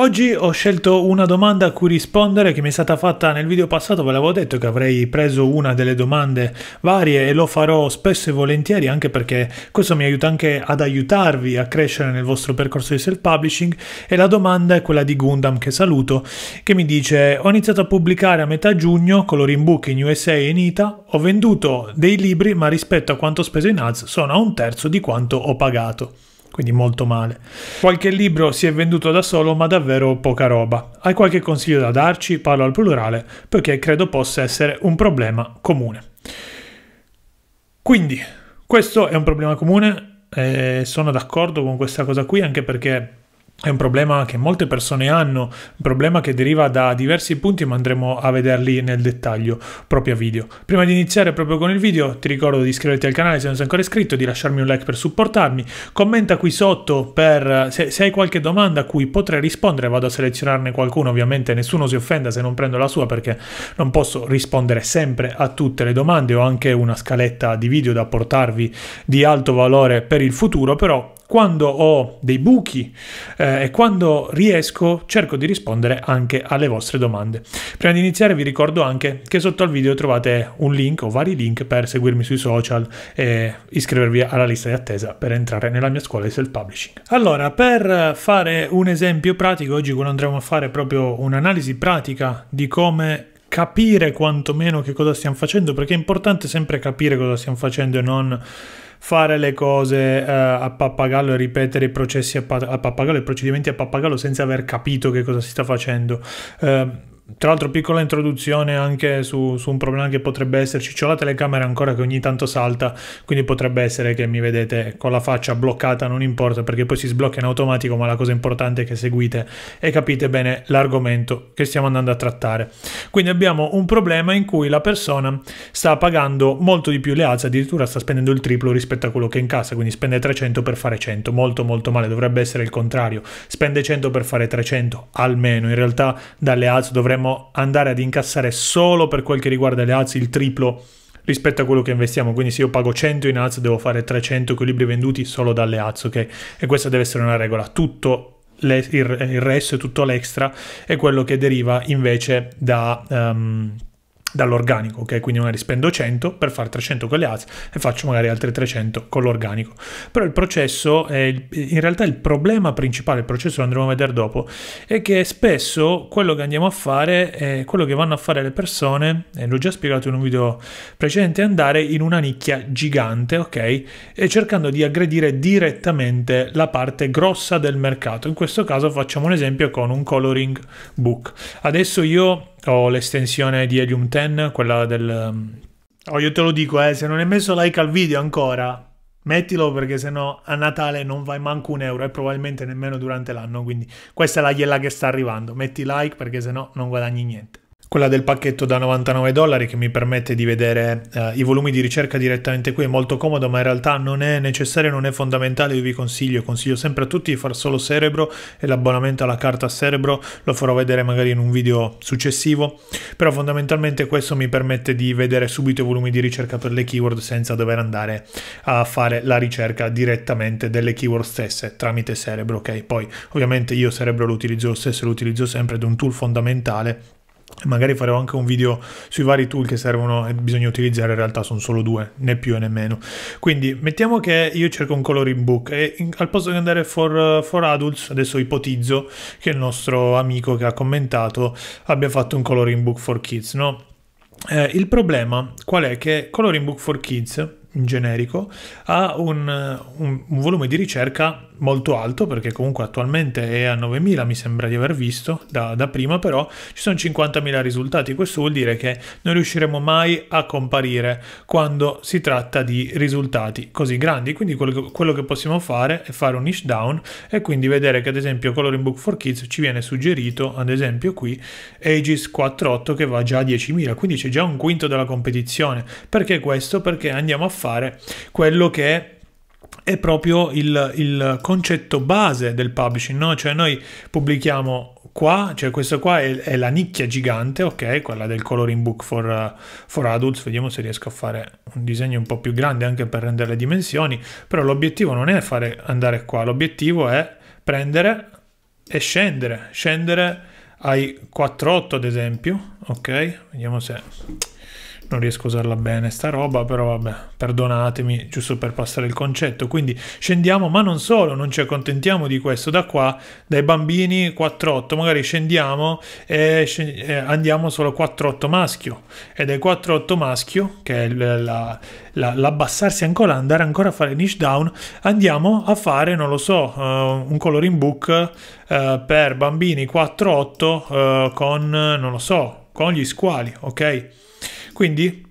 Oggi ho scelto una domanda a cui rispondere che mi è stata fatta nel video passato, ve l'avevo detto che avrei preso una delle domande varie e lo farò spesso e volentieri anche perché questo mi aiuta anche ad aiutarvi a crescere nel vostro percorso di self-publishing e la domanda è quella di Gundam che saluto che mi dice ho iniziato a pubblicare a metà giugno Coloring Book in USA e in ITA, ho venduto dei libri ma rispetto a quanto speso in ads sono a un terzo di quanto ho pagato quindi molto male. Qualche libro si è venduto da solo, ma davvero poca roba. Hai qualche consiglio da darci? Parlo al plurale, perché credo possa essere un problema comune. Quindi, questo è un problema comune, eh, sono d'accordo con questa cosa qui, anche perché è un problema che molte persone hanno, un problema che deriva da diversi punti ma andremo a vederli nel dettaglio proprio a video. Prima di iniziare proprio con il video ti ricordo di iscriverti al canale se non sei ancora iscritto, di lasciarmi un like per supportarmi, commenta qui sotto per, se, se, hai qualche domanda a cui potrei rispondere, vado a selezionarne qualcuno ovviamente, nessuno si offenda se non prendo la sua perché non posso rispondere sempre a tutte le domande, ho anche una scaletta di video da portarvi di alto valore per il futuro, però quando ho dei buchi eh, e quando riesco cerco di rispondere anche alle vostre domande. Prima di iniziare vi ricordo anche che sotto al video trovate un link o vari link per seguirmi sui social e iscrivervi alla lista di attesa per entrare nella mia scuola di self-publishing. Allora, per fare un esempio pratico, oggi andremo a fare proprio un'analisi pratica di come capire quantomeno che cosa stiamo facendo, perché è importante sempre capire cosa stiamo facendo e non fare le cose eh, a pappagallo e ripetere i processi a, pa- a pappagallo, i procedimenti a pappagallo senza aver capito che cosa si sta facendo. Eh, tra l'altro piccola introduzione anche su, su, un problema che potrebbe esserci, ho la telecamera ancora che ogni tanto salta, quindi potrebbe essere che mi vedete con la faccia bloccata, non importa perché poi si sblocca in automatico, ma la cosa importante è che seguite e capite bene l'argomento che stiamo andando a trattare. Quindi abbiamo un problema in cui la persona sta pagando molto di più le alze, addirittura sta spendendo il triplo rispetto a quello che incassa, quindi spende 300 per fare 100, molto molto male, dovrebbe essere il contrario, spende 100 per fare 300 almeno, in realtà dalle alze dovremmo dovremmo andare ad incassare solo per quel che riguarda le alzi il triplo rispetto a quello che investiamo. Quindi se io pago 100 in alzi devo fare 300 equilibri venduti solo dalle alzi, ok? E questa deve essere una regola. Tutto le, il, il, resto e tutto l'extra è quello che deriva invece da... Um, dall'organico, ok? Quindi magari spendo 100 per fare 300 con le ads e faccio magari altri 300 con l'organico. Però il processo, il, in realtà il problema principale, il processo lo andremo a vedere dopo, è che spesso quello che andiamo a fare è quello che vanno a fare le persone, e l'ho già spiegato in un video precedente, andare in una nicchia gigante, ok? E cercando di aggredire direttamente la parte grossa del mercato. In questo caso facciamo un esempio con un coloring book. Adesso io ho l'estensione di Helium 10, quella del... Ehm, oh, io te lo dico, eh, se non hai messo like al video ancora, mettilo perché sennò a Natale non vai manco un euro e probabilmente nemmeno durante l'anno, quindi questa è la iella che sta arrivando. Metti like perché sennò non guadagni niente quella del pacchetto da 99 dollari che mi permette di vedere eh, i volumi di ricerca direttamente qui è molto comodo ma in realtà non è necessario non è fondamentale io vi consiglio consiglio sempre a tutti di far solo cerebro e l'abbonamento alla carta cerebro lo farò vedere magari in un video successivo però fondamentalmente questo mi permette di vedere subito i volumi di ricerca per le keyword senza dover andare a fare la ricerca direttamente delle keyword stesse tramite cerebro ok poi ovviamente io cerebro lo utilizzo lo stesso lo utilizzo sempre ed è un tool fondamentale Magari farò anche un video sui vari tool che servono e bisogna utilizzare, in realtà sono solo due, né più né meno. Quindi mettiamo che io cerco un coloring book e in, al posto di andare for, for adults, adesso ipotizzo che il nostro amico che ha commentato abbia fatto un coloring book for kids, no? Eh, il problema qual è che Coloring Book for Kids in generico, ha un, un, un, volume di ricerca molto alto perché comunque attualmente è a 9.000 mi sembra di aver visto da, da prima però ci sono 50.000 risultati questo vuol dire che non riusciremo mai a comparire quando si tratta di risultati così grandi quindi quello che, quello che possiamo fare è fare un niche down e quindi vedere che ad esempio Coloring Book for Kids ci viene suggerito ad esempio qui Aegis 48 che va già a 10.000 quindi c'è già un quinto della competizione perché questo? Perché andiamo a fare fare quello che è proprio il, il concetto base del publishing, no? cioè noi pubblichiamo qua, cioè questa qua è, è, la nicchia gigante, ok, quella del coloring book for, for, adults, vediamo se riesco a fare un disegno un po' più grande anche per rendere le dimensioni, però l'obiettivo non è fare, andare qua, l'obiettivo è prendere e scendere, scendere ai 4.8 ad esempio, ok, vediamo se non riesco a usarla bene sta roba, però vabbè, perdonatemi, giusto per passare il concetto. Quindi scendiamo, ma non solo, non ci accontentiamo di questo. Da qua, dai bambini 4-8, magari scendiamo e scendi- eh, andiamo solo 4-8 maschio. E dai 4-8 maschio, che è la, la, l'abbassarsi ancora, andare ancora a fare niche down, andiamo a fare, non lo so, uh, un coloring book uh, per bambini 4-8 uh, eh, con, non lo so, con gli squali, ok? Quindi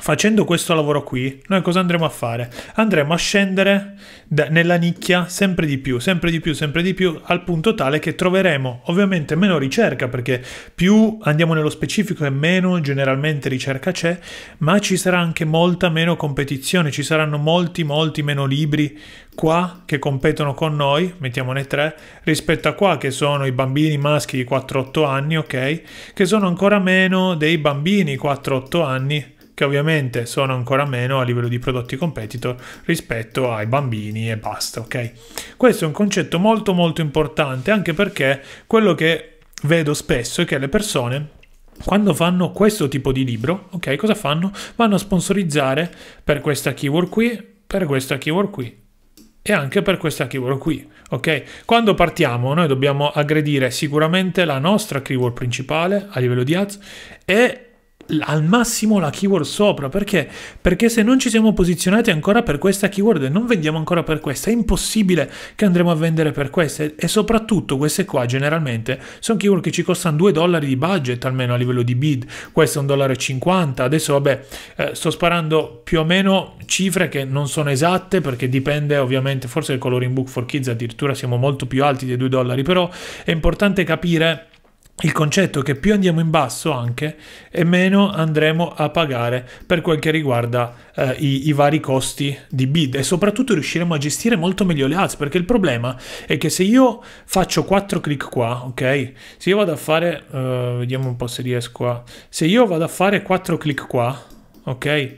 Facendo questo lavoro qui, noi cosa andremo a fare? Andremo a scendere da, nella nicchia sempre di più, sempre di più, sempre di più, al punto tale che troveremo ovviamente meno ricerca, perché più andiamo nello specifico e meno generalmente ricerca c'è, ma ci sarà anche molta meno competizione, ci saranno molti, molti meno libri qua che competono con noi, mettiamone tre, rispetto a qua che sono i bambini maschi di 4-8 anni, ok? Che sono ancora meno dei bambini 4-8 anni che ovviamente sono ancora meno a livello di prodotti competitor rispetto ai bambini e basta, ok? Questo è un concetto molto molto importante anche perché quello che vedo spesso è che le persone quando fanno questo tipo di libro, ok, cosa fanno? Vanno a sponsorizzare per questa keyword qui, per questa keyword qui e anche per questa keyword qui, ok? Quando partiamo noi dobbiamo aggredire sicuramente la nostra keyword principale a livello di ads e al massimo la keyword sopra. Perché? Perché se non ci siamo posizionati ancora per questa keyword e non vendiamo ancora per questa, è impossibile che andremo a vendere per queste. E soprattutto queste qua generalmente sono keyword che ci costano 2 dollari di budget almeno a livello di bid. Questo è 1,50 dollaro. Adesso vabbè, eh, sto sparando più o meno cifre che non sono esatte perché dipende ovviamente, forse il coloring book for kids addirittura siamo molto più alti dei 2 dollari, però è importante capire il concetto che più andiamo in basso anche e meno andremo a pagare per quel che riguarda eh, i, i, vari costi di bid e soprattutto riusciremo a gestire molto meglio le ads perché il problema è che se io faccio 4 click qua ok se io vado a fare uh, vediamo un po' se riesco a se io vado a fare 4 click qua ok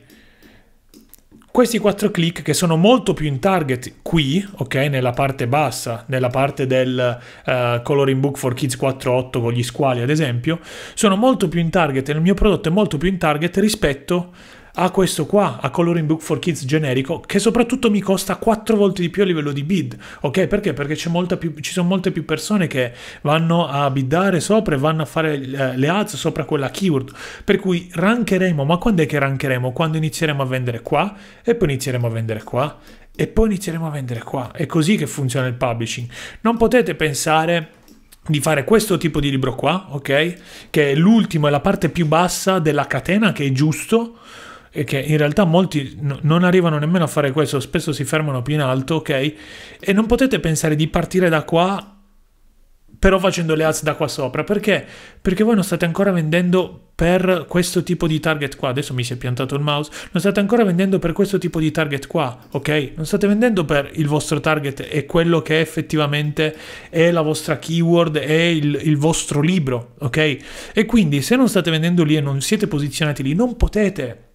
questi quattro click che sono molto più in target qui, ok, nella parte bassa, nella parte del uh, Coloring Book for Kids 4.8 con gli squali ad esempio, sono molto più in target, il mio prodotto è molto più in target rispetto a ah, questo qua, a Coloring Book for Kids generico, che soprattutto mi costa quattro volte di più a livello di bid, ok? Perché? Perché più, ci sono molte più persone che vanno a biddare sopra e vanno a fare eh, le ads sopra quella keyword, per cui rankeremo, ma quando è che rankeremo? Quando inizieremo a vendere qua e poi inizieremo a vendere qua e poi inizieremo a vendere qua. È così che funziona il publishing. Non potete pensare di fare questo tipo di libro qua, ok? Che è l'ultimo, è la parte più bassa della catena, che è giusto, che in realtà molti n- non arrivano nemmeno a fare questo, spesso si fermano più in alto, ok? E non potete pensare di partire da qua, però facendo le ads da qua sopra, perché? Perché voi non state ancora vendendo per questo tipo di target qua, adesso mi si è piantato il mouse, non state ancora vendendo per questo tipo di target qua, ok? Non state vendendo per il vostro target e quello che effettivamente è la vostra keyword, è il, il vostro libro, ok? E quindi se non state vendendo lì e non siete posizionati lì, non potete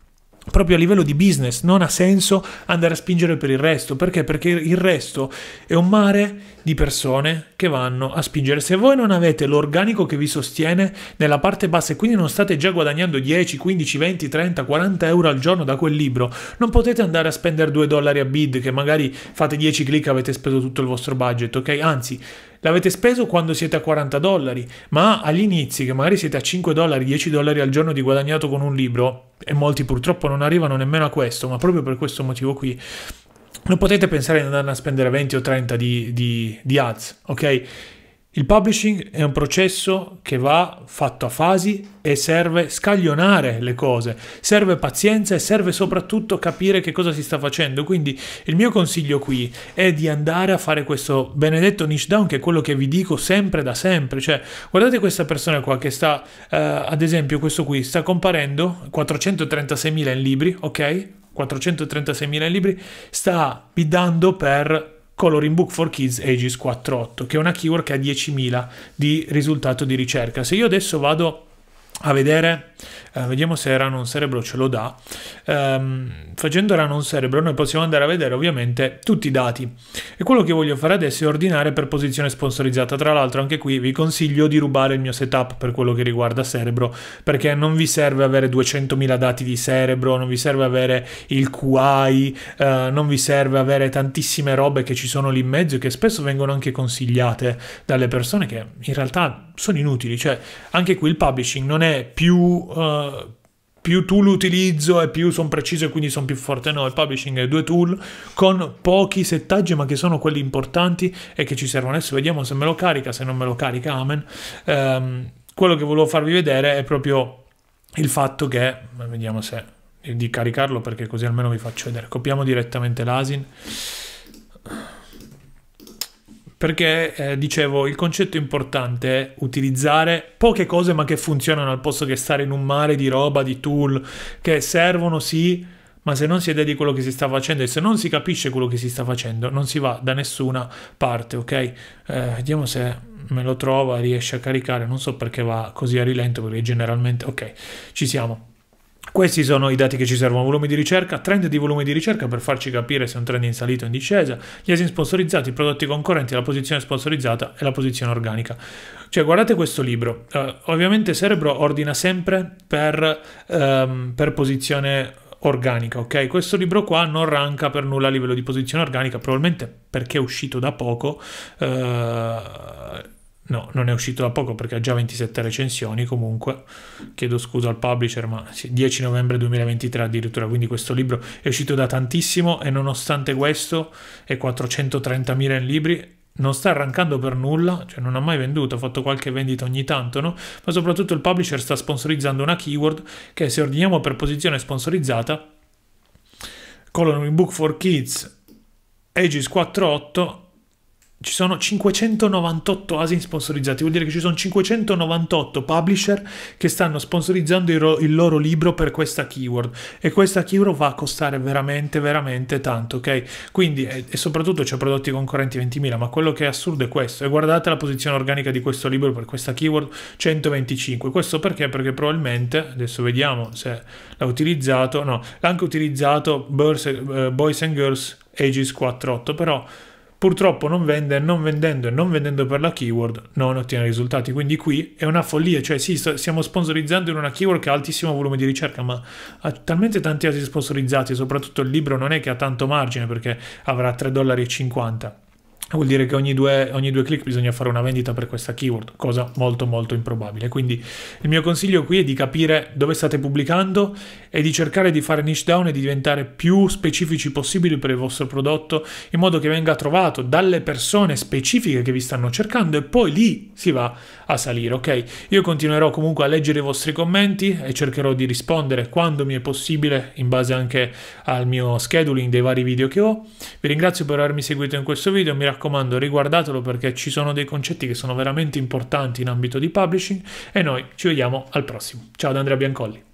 proprio a livello di business non ha senso andare a spingere per il resto perché perché il resto è un mare di persone che vanno a spingere se voi non avete l'organico che vi sostiene nella parte bassa e quindi non state già guadagnando 10 15 20 30 40 euro al giorno da quel libro non potete andare a spendere 2 dollari a bid che magari fate 10 clic e avete speso tutto il vostro budget ok anzi l'avete speso quando siete a 40 dollari, ma agli inizi che magari siete a 5 dollari, 10 dollari al giorno di guadagnato con un libro, e molti purtroppo non arrivano nemmeno a questo, ma proprio per questo motivo qui, non potete pensare di andare a spendere 20 o 30 di, di, di ads, ok? Il publishing è un processo che va fatto a fasi e serve scaglionare le cose, serve pazienza e serve soprattutto capire che cosa si sta facendo. Quindi il mio consiglio qui è di andare a fare questo benedetto niche down che è quello che vi dico sempre da sempre. Cioè, guardate questa persona qua che sta, eh, ad esempio questo qui, sta comparendo 436.000 in libri, ok? 436.000 libri, sta bidando per Coloring Book for Kids Ages 4.8, che è una keyword che ha 10.000 di risultato di ricerca. Se io adesso vado a vedere, uh, vediamo se Rano Cerebro ce lo dà. Um, facendo Rano Cerebro noi possiamo andare a vedere ovviamente tutti i dati e quello che voglio fare adesso è ordinare per posizione sponsorizzata. Tra l'altro anche qui vi consiglio di rubare il mio setup per quello che riguarda Cerebro perché non vi serve avere 200.000 dati di Cerebro, non vi serve avere il QI, uh, eh, non vi serve avere tantissime robe che ci sono lì in mezzo e che spesso vengono anche consigliate dalle persone che in realtà sono inutili, cioè anche qui il publishing non è più, uh, più tool utilizzo e più sono preciso e quindi sono più forte, no, il publishing è due tool con pochi settaggi ma che sono quelli importanti e che ci servono, adesso vediamo se me lo carica, se non me lo carica, amen, um, quello che volevo farvi vedere è proprio il fatto che, vediamo se di caricarlo perché così almeno vi faccio vedere, copiamo direttamente l'asin perché eh, dicevo il concetto importante è eh, utilizzare poche cose ma che funzionano al posto che stare in un mare di roba, di tool che servono sì, ma se non si è idea di quello che si sta facendo e se non si capisce quello che si sta facendo non si va da nessuna parte, ok? Eh, vediamo se me lo trova, riesce a caricare, non so perché va così a rilento perché generalmente ok, ci siamo. Questi sono i dati che ci servono, volume di ricerca, trend di volume di ricerca per farci capire se è un trend in salita o in discesa, gli asini sponsorizzati, i prodotti concorrenti, la posizione sponsorizzata e la posizione organica. Cioè guardate questo libro, uh, ovviamente Cerebro ordina sempre per, um, per posizione organica, ok? Questo libro qua non ranca per nulla a livello di posizione organica, probabilmente perché è uscito da poco. Uh, No, non è uscito da poco perché ha già 27 recensioni. Comunque, chiedo scusa al publisher, ma 10 novembre 2023 addirittura. Quindi questo libro è uscito da tantissimo e nonostante questo e 430.000 in libri non sta arrancando per nulla, cioè non ha mai venduto, ha fatto qualche vendita ogni tanto, no? Ma soprattutto il publisher sta sponsorizzando una keyword che se ordiniamo per posizione sponsorizzata, Colony Book for Kids Aegis 48 ci sono 598 asin sponsorizzati, vuol dire che ci sono 598 publisher che stanno sponsorizzando il, loro libro per questa keyword e questa keyword va a costare veramente veramente tanto, ok? Quindi e, soprattutto c'è prodotti concorrenti 20.000, ma quello che è assurdo è questo. E guardate la posizione organica di questo libro per questa keyword 125. Questo perché? Perché probabilmente adesso vediamo se l'ha utilizzato, no, l'ha anche utilizzato Boys and eh, Girls Ages 48, però purtroppo non vende, non vendendo e non vendendo per la keyword non ottiene risultati. Quindi qui è una follia, cioè sì, stiamo sponsorizzando in una keyword che ha altissimo volume di ricerca, ma ha talmente tanti altri sponsorizzati, soprattutto il libro non è che ha tanto margine perché avrà 3,50 dollari vuol dire che ogni due, ogni due, click bisogna fare una vendita per questa keyword, cosa molto molto improbabile. Quindi il mio consiglio qui è di capire dove state pubblicando e di cercare di fare niche down e di diventare più specifici possibili per il vostro prodotto in modo che venga trovato dalle persone specifiche che vi stanno cercando e poi lì si va a salire, ok? Io continuerò comunque a leggere i vostri commenti e cercherò di rispondere quando mi è possibile in base anche al mio scheduling dei vari video che ho. Vi ringrazio per avermi seguito in questo video, mi raccomando raccomando riguardatelo perché ci sono dei concetti che sono veramente importanti in ambito di publishing e noi ci vediamo al prossimo. Ciao da Andrea Biancolli.